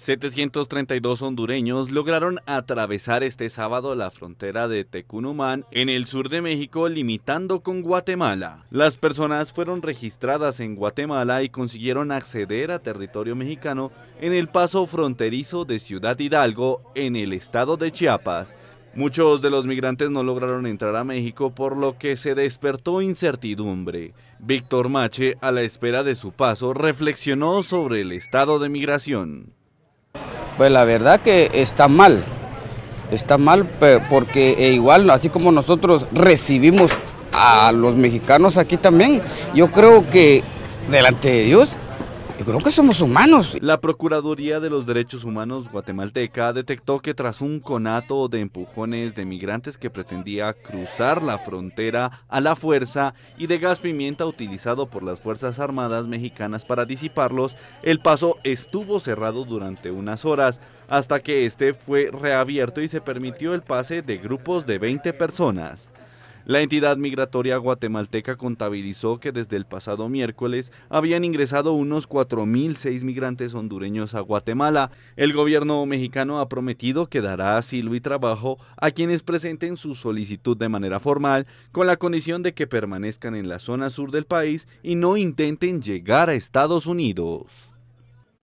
732 hondureños lograron atravesar este sábado la frontera de Tecunumán en el sur de México limitando con Guatemala. Las personas fueron registradas en Guatemala y consiguieron acceder a territorio mexicano en el paso fronterizo de Ciudad Hidalgo en el estado de Chiapas. Muchos de los migrantes no lograron entrar a México por lo que se despertó incertidumbre. Víctor Mache, a la espera de su paso, reflexionó sobre el estado de migración. Pues la verdad que está mal, está mal porque e, igual, así como nosotros recibimos a los mexicanos aquí también, yo creo que delante de Dios humanos. La Procuraduría de los Derechos Humanos guatemalteca detectó que tras un conato de empujones de migrantes que pretendía cruzar la frontera a la fuerza y de gas pimienta utilizado por las Fuerzas Armadas mexicanas para disiparlos, el paso estuvo cerrado durante unas horas hasta que este fue reabierto y se permitió el pase de grupos de 20 personas. La entidad migratoria guatemalteca contabilizó que desde el pasado miércoles habían ingresado unos 4.006 migrantes hondureños a Guatemala. El gobierno mexicano ha prometido que dará asilo y trabajo a quienes presenten su solicitud de manera formal, con la condición de que permanezcan en la zona sur del país y no intenten llegar a Estados Unidos.